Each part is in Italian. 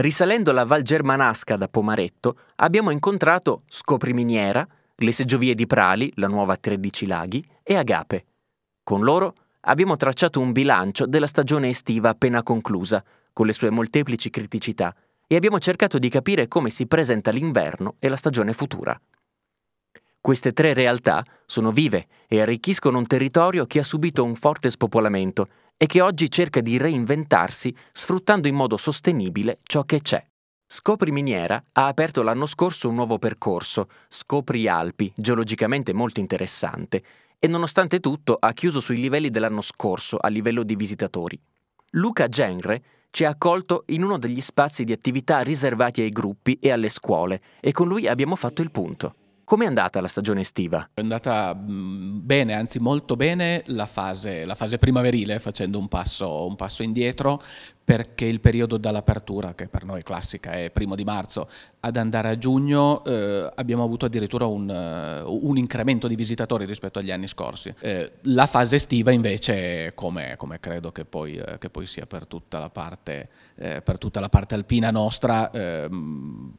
Risalendo la Val Germanasca da Pomaretto, abbiamo incontrato Scopriminiera, le seggiovie di Prali, la nuova 13 Laghi, e Agape. Con loro abbiamo tracciato un bilancio della stagione estiva appena conclusa, con le sue molteplici criticità, e abbiamo cercato di capire come si presenta l'inverno e la stagione futura. Queste tre realtà sono vive e arricchiscono un territorio che ha subito un forte spopolamento e che oggi cerca di reinventarsi sfruttando in modo sostenibile ciò che c'è. Scopri Miniera ha aperto l'anno scorso un nuovo percorso, Scopri Alpi, geologicamente molto interessante, e nonostante tutto ha chiuso sui livelli dell'anno scorso a livello di visitatori. Luca Genre ci ha accolto in uno degli spazi di attività riservati ai gruppi e alle scuole e con lui abbiamo fatto il punto. Com'è andata la stagione estiva? È andata mm, bene, anzi molto bene, la fase, la fase primaverile, facendo un passo, un passo indietro, perché il periodo dall'apertura, che per noi classica è primo di marzo, ad andare a giugno eh, abbiamo avuto addirittura un, uh, un, incremento di visitatori rispetto agli anni scorsi. Eh, la fase estiva invece, come, come credo che poi, eh, che poi, sia per tutta la parte, eh, tutta la parte alpina nostra, ehm,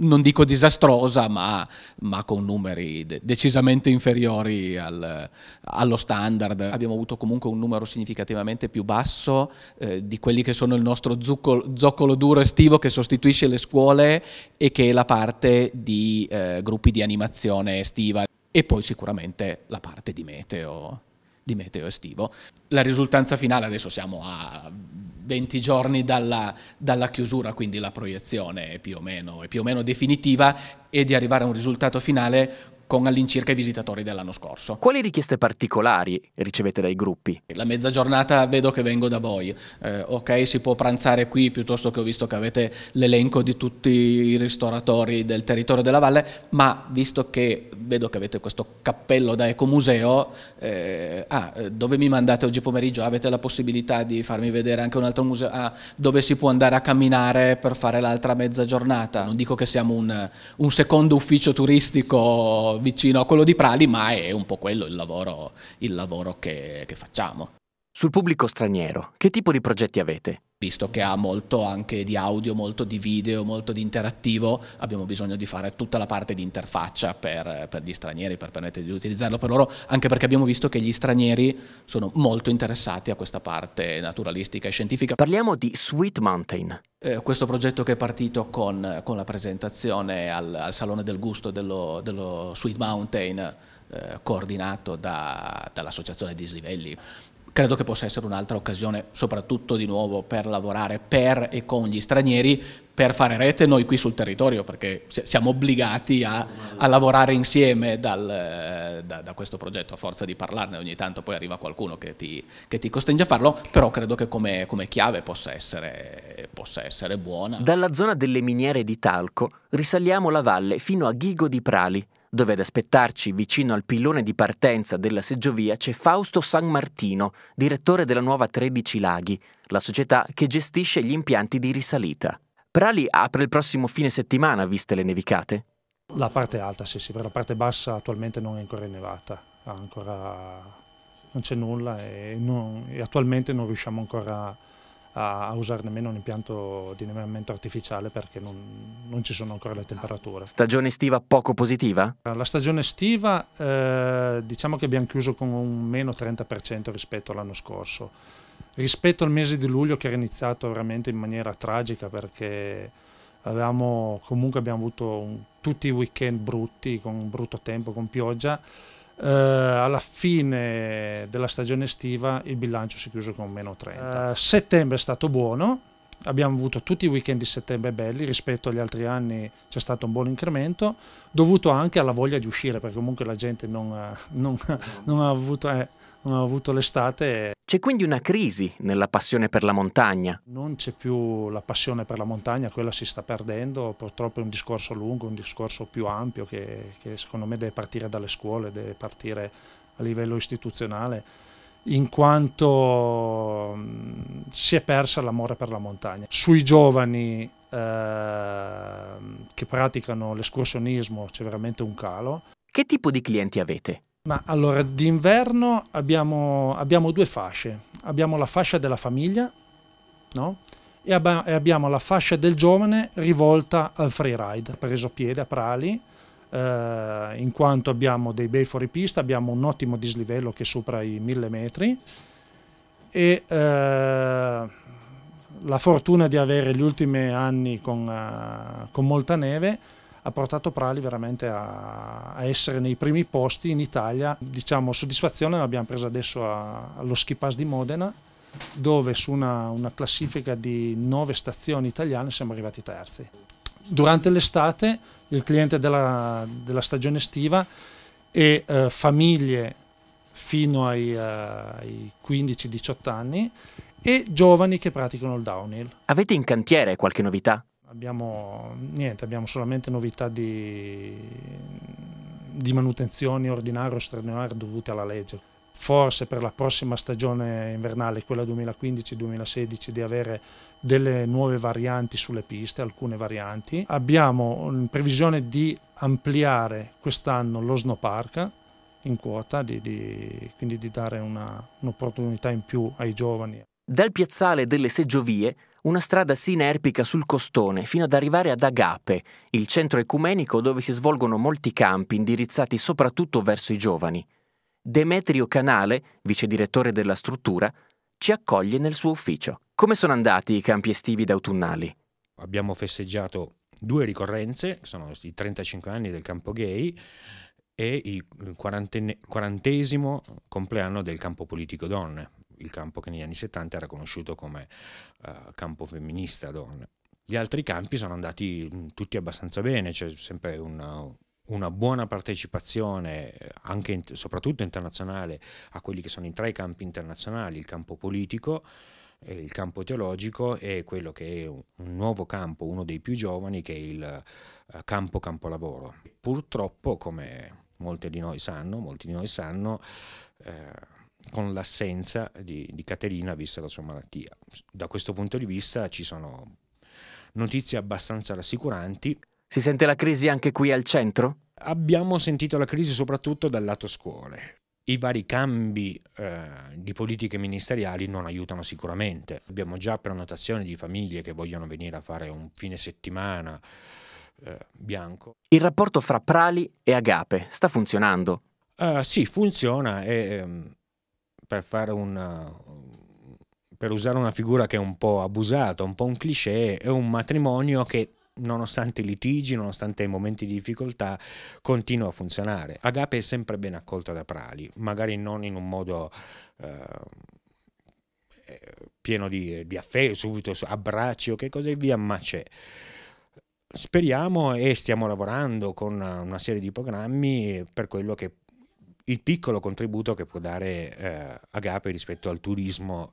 non dico disastrosa, ma, ma con numeri de decisamente inferiori al, allo standard. Abbiamo avuto comunque un numero significativamente più basso eh, di quelli che che sono il nostro zucco, zoccolo duro estivo che sostituisce le scuole e che è la parte di eh, gruppi di animazione estiva e poi sicuramente la parte di meteo, di meteo estivo. La risultanza finale, adesso siamo a 20 giorni dalla, dalla chiusura, quindi la proiezione è più, meno, è più o meno definitiva, e di arrivare a un risultato finale con all'incirca i visitatori dell'anno scorso. Quali richieste particolari ricevete dai gruppi? La mezza giornata vedo che vengo da voi, eh, ok si può pranzare qui piuttosto che ho visto che avete l'elenco di tutti i ristoratori del territorio della valle, ma visto che vedo che avete questo cappello da ecomuseo, eh, ah, dove mi mandate oggi pomeriggio? Avete la possibilità di farmi vedere anche un altro museo? Ah, dove si può andare a camminare per fare l'altra mezza giornata? Non dico che siamo un, un secondo ufficio turistico vicino a quello di Prali, ma è un po' quello il lavoro, il lavoro che, che facciamo. Sul pubblico straniero, che tipo di progetti avete? Visto che ha molto anche di audio, molto di video, molto di interattivo, abbiamo bisogno di fare tutta la parte di interfaccia per, per gli stranieri, per permettere di utilizzarlo per loro, anche perché abbiamo visto che gli stranieri sono molto interessati a questa parte naturalistica e scientifica. Parliamo di Sweet Mountain, eh, questo progetto che è partito con, con la presentazione al, al, Salone del Gusto dello, dello Sweet Mountain eh, coordinato da, dall'Associazione Dislivelli credo che possa essere un'altra occasione, soprattutto di nuovo per lavorare per e con gli stranieri, per fare rete noi qui sul territorio, perché siamo obbligati a, a lavorare insieme dal, eh, da, da, questo progetto, a forza di parlarne, ogni tanto poi arriva qualcuno che ti, che ti costringe a farlo, però credo che come, come chiave possa essere, possa essere buona. Dalla zona delle miniere di Talco risaliamo la valle fino a Ghigo di Prali, dove ad aspettarci vicino al pillone di partenza della seggiovia c'è Fausto San Martino, direttore della nuova 13 Laghi, la società che gestisce gli impianti di risalita. Prali apre il prossimo fine settimana, viste le nevicate? La parte alta, sì, sì, perché la parte bassa attualmente non è ancora innevata, ancora non c'è nulla e, non, e attualmente non riusciamo ancora a a, a usare nemmeno un impianto di innevamento artificiale perché non, non, ci sono ancora le temperature. Stagione estiva poco positiva? Eh, la stagione estiva eh, diciamo che abbiamo chiuso con un meno 30% rispetto all'anno scorso. Rispetto al mese di luglio che era iniziato veramente in maniera tragica perché avevamo, comunque abbiamo avuto un, tutti i weekend brutti, con un brutto tempo, con pioggia eh, alla fine della stagione estiva il bilancio si è chiuso con meno 30. Eh, settembre è stato buono, abbiamo avuto tutti i weekend di settembre belli, rispetto agli altri anni c'è stato un buon incremento, dovuto anche alla voglia di uscire, perché comunque la gente non, ha, eh, non, non ha, avuto, eh, non ha avuto l'estate. C'è quindi una crisi nella passione per la montagna. Non c'è più la passione per la montagna, quella si sta perdendo, purtroppo è un discorso lungo, un discorso più ampio che, che secondo me deve partire dalle scuole, deve partire a livello istituzionale in quanto mm, si è persa l'amore per la montagna. Sui giovani ehm, che praticano l'escursionismo c'è veramente un calo. Che tipo di clienti avete? Ma allora, d'inverno abbiamo, abbiamo, due fasce. Abbiamo la fascia della famiglia no? e, abbiamo la fascia del giovane rivolta al freeride, ha preso piede a Prali, eh, in quanto abbiamo dei bei fuoripista, abbiamo un ottimo dislivello che supera i 1000 metri e eh, la fortuna di avere gli ultimi anni con, uh, con molta neve ha portato Prali veramente a, a, essere nei primi posti in Italia. Diciamo soddisfazione l'abbiamo presa adesso a, allo Ski Pass di Modena dove su una, una classifica di nove stazioni italiane siamo arrivati terzi durante l'estate il cliente della, della stagione estiva e eh, famiglie fino ai, eh, ai 15-18 anni e giovani che praticano il downhill. Avete in cantiere qualche novità? Abbiamo, niente, abbiamo solamente novità di, di manutenzioni ordinarie o straordinarie dovute alla legge forse per la prossima stagione invernale, quella 2015-2016, di avere delle nuove varianti sulle piste, alcune varianti. Abbiamo in mm, previsione di ampliare quest'anno lo snowpark in quota, di, di, quindi di dare un'opportunità in più ai giovani. Dal piazzale delle seggiovie una strada si inerpica sul costone fino ad arrivare ad Agape, il centro ecumenico dove si svolgono molti campi indirizzati soprattutto verso i giovani. Demetrio Canale, vice direttore della struttura, ci accoglie nel suo ufficio. Come sono andati i campi estivi d'autunnali? Abbiamo festeggiato due ricorrenze, sono i 35 anni del campo gay e il quarantesimo compleanno del campo politico donne, il campo che negli anni 70 era conosciuto come uh, campo femminista donne. Gli altri campi sono andati mm, tutti abbastanza bene, c'è sempre una, una buona partecipazione, anche in, soprattutto internazionale, a quelli che sono i tre campi internazionali, il campo politico, eh, il campo teologico e quello che è un, nuovo campo, uno dei più giovani, che è il eh, campo campolavoro. Purtroppo, come molti di noi sanno, molti di noi sanno eh, con l'assenza di, di Caterina vista la sua malattia. Da questo punto di vista ci sono notizie abbastanza rassicuranti si sente la crisi anche qui al centro? Abbiamo sentito la crisi soprattutto dal lato scuole. I vari cambi eh, di politiche ministeriali non aiutano sicuramente. Abbiamo già prenotazioni di famiglie che vogliono venire a fare un fine settimana eh, bianco. Il rapporto fra Prali e Agape sta funzionando? Uh, sì, funziona e um, per fare una, per usare una figura che è un po' abusata, un po' un cliché, è un matrimonio che nonostante i litigi, nonostante i momenti di difficoltà, continua a funzionare. Agape è sempre ben accolta da Prali, magari non in un modo... Eh, pieno di, di affetto, subito abbraccio, che cosa e via, ma c'è. Speriamo e stiamo lavorando con una serie di programmi per quello che il piccolo contributo che può dare eh, Agape rispetto al turismo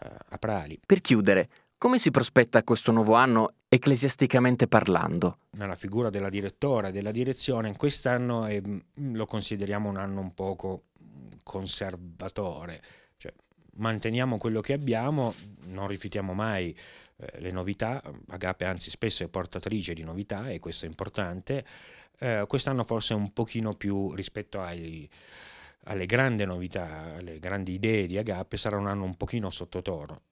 eh, a Prali. Per chiudere, come si prospetta questo nuovo anno ecclesiasticamente parlando? Nella figura della direttora, della direzione, quest'anno è, mm, lo consideriamo un anno un poco mm, conservatore, cioè manteniamo quello che abbiamo, non rifiutiamo mai eh, le novità, Agape anzi spesso è portatrice di novità e questo è importante, eh, quest'anno forse un pochino più rispetto ai, alle grandi novità, alle grandi idee di Agape sarà un anno un pochino sottotono,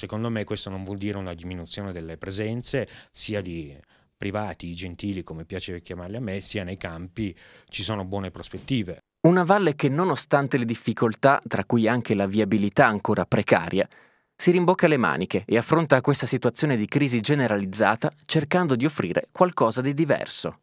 Secondo me questo non vuol dire una diminuzione delle presenze sia di privati, gentili come piace chiamarli a me, sia nei campi ci sono buone prospettive. Una valle che nonostante le difficoltà, tra cui anche la viabilità ancora precaria, si rimbocca le maniche e affronta questa situazione di crisi generalizzata cercando di offrire qualcosa di diverso.